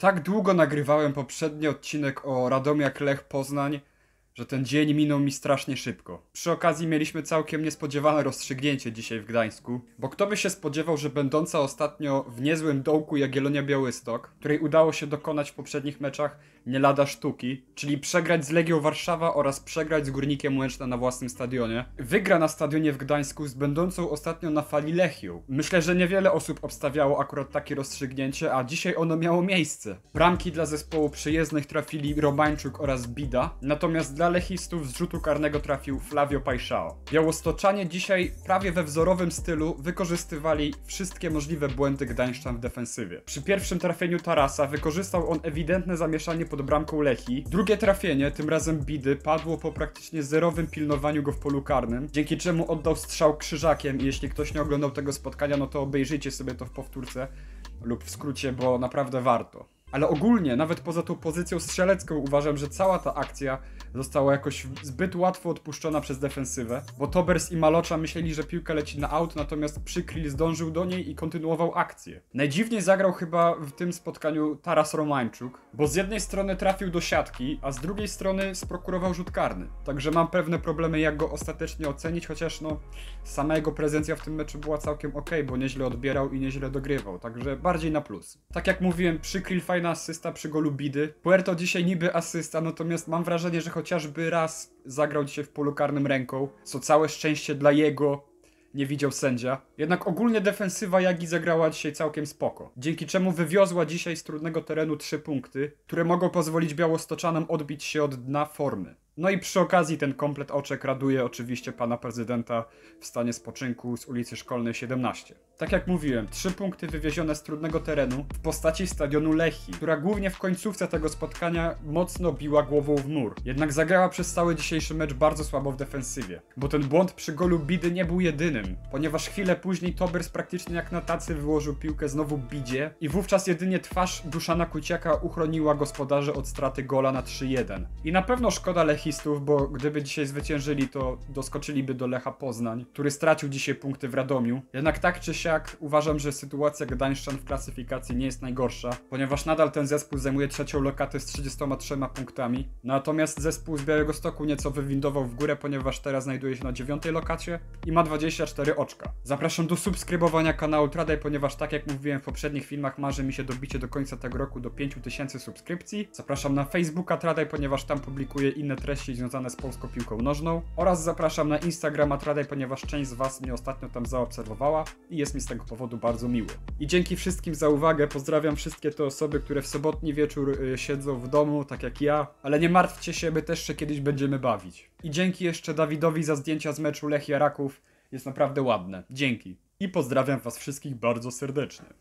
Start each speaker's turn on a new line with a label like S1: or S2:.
S1: Tak długo nagrywałem poprzedni odcinek o Radomiak Lech Poznań, że ten dzień minął mi strasznie szybko. Przy okazji mieliśmy całkiem niespodziewane rozstrzygnięcie dzisiaj w Gdańsku, bo kto by się spodziewał, że będąca ostatnio w niezłym dołku Jagiellonia Białystok, której udało się dokonać w poprzednich meczach nie lada sztuki, czyli przegrać z Legią Warszawa oraz przegrać z Górnikiem Łęczna na własnym stadionie, wygra na stadionie w Gdańsku z będącą ostatnio na fali Lechią. Myślę, że niewiele osób obstawiało akurat takie rozstrzygnięcie, a dzisiaj ono miało miejsce. Bramki dla zespołu przyjezdnych trafili Romańczuk oraz Bida, natomiast dla lechistów z rzutu karnego trafił Flavio Paixao. Białostoczanie dzisiaj prawie we wzorowym stylu wykorzystywali wszystkie możliwe błędy Gdańszczan w defensywie. Przy pierwszym trafieniu Tarasa wykorzystał on ewidentne zamieszanie pod bramką Lechi. Drugie trafienie, tym razem Bidy, padło po praktycznie zerowym pilnowaniu go w polu karnym, dzięki czemu oddał strzał krzyżakiem i jeśli ktoś nie oglądał tego spotkania, no to obejrzyjcie sobie to w powtórce lub w skrócie, bo naprawdę warto. Ale ogólnie, nawet poza tą pozycją strzelecką, uważam, że cała ta akcja została jakoś zbyt łatwo odpuszczona przez defensywę, bo Tobers i Malocza myśleli, że piłka leci na aut, natomiast Przykryl zdążył do niej i kontynuował akcję. Najdziwniej zagrał chyba w tym spotkaniu Taras Romańczuk, bo z jednej strony trafił do siatki, a z drugiej strony sprokurował rzut karny. Także mam pewne problemy, jak go ostatecznie ocenić, chociaż no, sama jego prezencja w tym meczu była całkiem ok, bo nieźle odbierał i nieźle dogrywał, także bardziej na plus. Tak jak mówiłem, Przykryl fajnie Kolejna asysta przy golu Bidy. Puerto dzisiaj niby asysta, natomiast mam wrażenie, że chociażby raz zagrał dzisiaj w polu karnym ręką, co całe szczęście dla jego nie widział sędzia. Jednak ogólnie defensywa Jagi zagrała dzisiaj całkiem spoko, dzięki czemu wywiozła dzisiaj z trudnego terenu trzy punkty, które mogą pozwolić Białostoczanom odbić się od dna formy. No i przy okazji ten komplet oczek raduje oczywiście pana prezydenta w stanie spoczynku z ulicy Szkolnej 17. Tak jak mówiłem, trzy punkty wywiezione z trudnego terenu w postaci stadionu Lechi, która głównie w końcówce tego spotkania mocno biła głową w mur. Jednak zagrała przez cały dzisiejszy mecz bardzo słabo w defensywie, bo ten błąd przy golu Bidy nie był jedynym, ponieważ chwilę później Tobers praktycznie jak na tacy wyłożył piłkę znowu Bidzie i wówczas jedynie twarz Duszana Kuciaka uchroniła gospodarzy od straty gola na 3-1. I na pewno szkoda Lechi bo gdyby dzisiaj zwyciężyli, to doskoczyliby do Lecha Poznań, który stracił dzisiaj punkty w Radomiu. Jednak tak czy siak uważam, że sytuacja Gdańszczan w klasyfikacji nie jest najgorsza, ponieważ nadal ten zespół zajmuje trzecią lokatę z 33 punktami. Natomiast zespół z Białego Stoku nieco wywindował w górę, ponieważ teraz znajduje się na dziewiątej lokacie i ma 24 oczka. Zapraszam do subskrybowania kanału Tradaj, ponieważ tak jak mówiłem w poprzednich filmach, marzy mi się dobicie do końca tego roku do 5000 subskrypcji. Zapraszam na Facebooka Tradaj, ponieważ tam publikuję inne treści treści związane z polską piłką nożną oraz zapraszam na Instagrama Tradaj, ponieważ część z Was mnie ostatnio tam zaobserwowała i jest mi z tego powodu bardzo miły. I dzięki wszystkim za uwagę, pozdrawiam wszystkie te osoby, które w sobotni wieczór y, siedzą w domu, tak jak ja, ale nie martwcie się, my też się kiedyś będziemy bawić. I dzięki jeszcze Dawidowi za zdjęcia z meczu Lechia Raków, jest naprawdę ładne. Dzięki. I pozdrawiam Was wszystkich bardzo serdecznie.